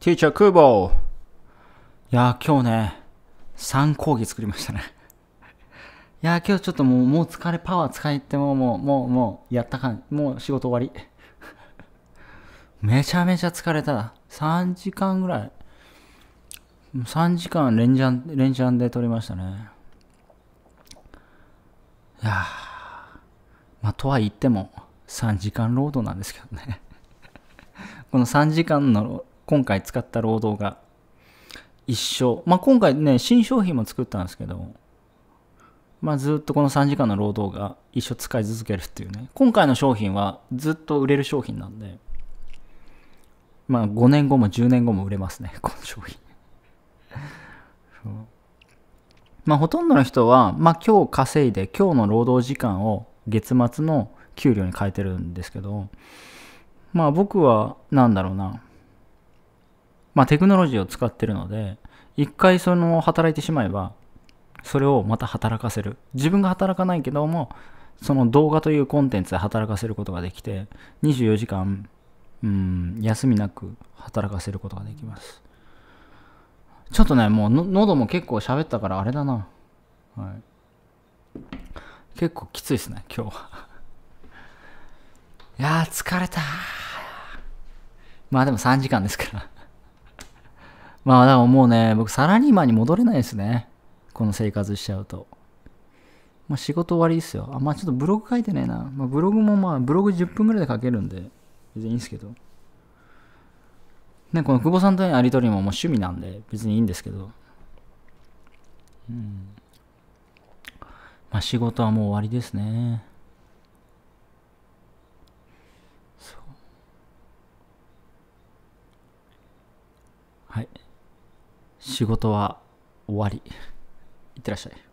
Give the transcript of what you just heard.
ティーチャークーボーいやー今日ね、3講義作りましたね。い やー今日ちょっともう、もう疲れ、パワー使いってもう、もう、もう、もう、やったかん。もう仕事終わり。めちゃめちゃ疲れた。3時間ぐらい。3時間連ジャン、連ャンで撮りましたね。いやー、まあとは言っても、3時間労働なんですけどね。この3時間の今回使った労働が一緒。まあ、今回ね、新商品も作ったんですけど、まあ、ずっとこの3時間の労働が一緒使い続けるっていうね。今回の商品はずっと売れる商品なんで、まあ、5年後も10年後も売れますね、この商品。まあ、ほとんどの人は、まあ、今日稼いで、今日の労働時間を月末の給料に変えてるんですけど、まあ、僕は、なんだろうな、まあ、テクノロジーを使ってるので一回その働いてしまえばそれをまた働かせる自分が働かないけどもその動画というコンテンツで働かせることができて24時間うん休みなく働かせることができますちょっとねもう喉も結構喋ったからあれだな、はい、結構きついですね今日はいやー疲れたまあでも3時間ですからまあだからもうね、僕サラリーマンに戻れないですね。この生活しちゃうと。まあ仕事終わりですよ。あ、まあちょっとブログ書いてねえな。まあブログもまあブログ10分ぐらいで書けるんで、別にいいんですけど。ね、この久保さんとのやりとりももう趣味なんで、別にいいんですけど。うん。まあ仕事はもう終わりですね。はい。仕事は終わり。いってらっしゃい。